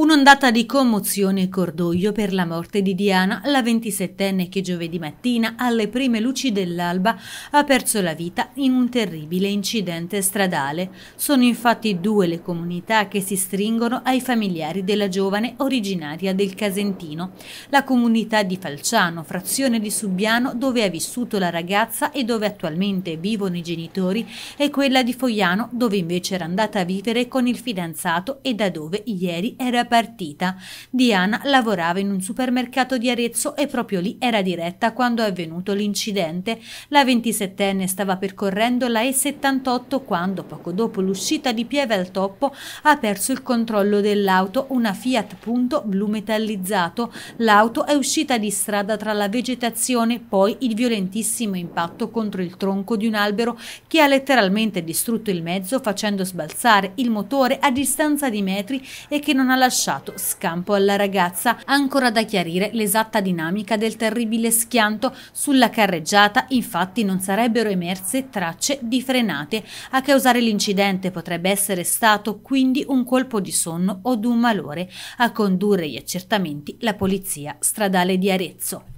Un'ondata di commozione e cordoglio per la morte di Diana, la 27enne che giovedì mattina, alle prime luci dell'alba, ha perso la vita in un terribile incidente stradale. Sono infatti due le comunità che si stringono ai familiari della giovane originaria del Casentino. La comunità di Falciano, frazione di Subiano, dove ha vissuto la ragazza e dove attualmente vivono i genitori, e quella di Fogliano, dove invece era andata a vivere con il fidanzato e da dove ieri era partita. Diana lavorava in un supermercato di Arezzo e proprio lì era diretta quando è avvenuto l'incidente. La 27enne stava percorrendo la E78 quando, poco dopo l'uscita di Pieve al Toppo, ha perso il controllo dell'auto, una Fiat Punto blu metallizzato. L'auto è uscita di strada tra la vegetazione, poi il violentissimo impatto contro il tronco di un albero che ha letteralmente distrutto il mezzo facendo sbalzare il motore a distanza di metri e che non ha lasciato lasciato scampo alla ragazza, ancora da chiarire l'esatta dinamica del terribile schianto. Sulla carreggiata infatti non sarebbero emerse tracce di frenate. A causare l'incidente potrebbe essere stato quindi un colpo di sonno o di un malore. A condurre gli accertamenti la polizia stradale di Arezzo.